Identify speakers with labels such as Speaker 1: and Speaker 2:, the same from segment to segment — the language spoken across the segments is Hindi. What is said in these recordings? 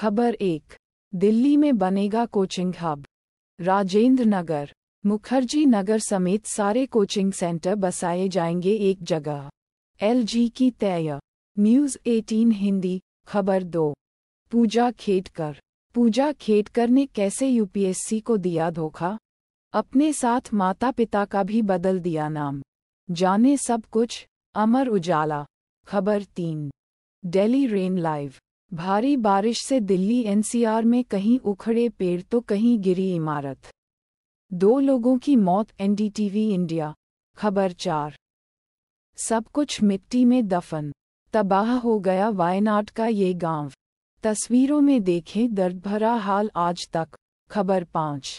Speaker 1: खबर एक दिल्ली में बनेगा कोचिंग हब राजेंद्र नगर मुखर्जी नगर समेत सारे कोचिंग सेंटर बसाए जाएंगे एक जगह एलजी की तय न्यूज़ 18 हिंदी खबर दो पूजा खेटकर पूजा खेटकर ने कैसे यूपीएससी को दिया धोखा अपने साथ माता पिता का भी बदल दिया नाम जाने सब कुछ अमर उजाला खबर तीन डेली रेन लाइव भारी बारिश से दिल्ली एनसीआर में कहीं उखड़े पेड़ तो कहीं गिरी इमारत दो लोगों की मौत एनडीटीवी इंडिया खबर चार सब कुछ मिट्टी में दफन तबाह हो गया वायनाड का ये गांव तस्वीरों में देखें दर्द भरा हाल आज तक खबर पाँच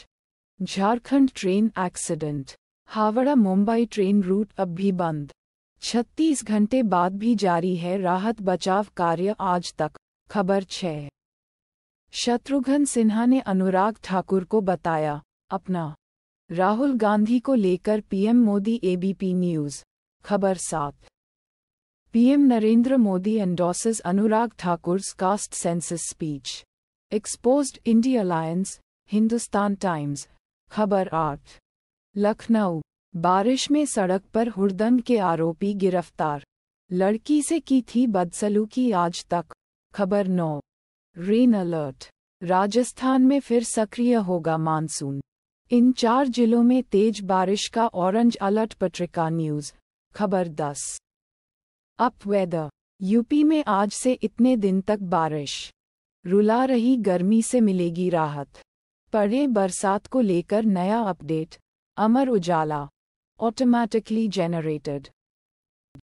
Speaker 1: Jharkhand train accident Howrah Mumbai train route अब भी बंद छत्तीस घंटे बाद भी जारी है राहत बचाव कार्य आज तक खबर छः शत्रुघ्न सिन्हा ने अनुराग ठाकुर को बताया अपना राहुल गांधी को लेकर पीएम मोदी एबीपी न्यूज़ खबर सात PM Narendra Modi endorses Anurag Thakur caste census speech expose India alliance Hindustan Times खबर आठ लखनऊ बारिश में सड़क पर हुड़दंग के आरोपी गिरफ्तार लड़की से की थी बदसलूकी आज तक खबर नौ रेन अलर्ट राजस्थान में फिर सक्रिय होगा मानसून इन चार जिलों में तेज बारिश का ऑरेंज अलर्ट पत्रिका न्यूज खबर दस अप वेदर यूपी में आज से इतने दिन तक बारिश रुला रही गर्मी से मिलेगी राहत पड़े बरसात को लेकर नया update Amar Ujala automatically generated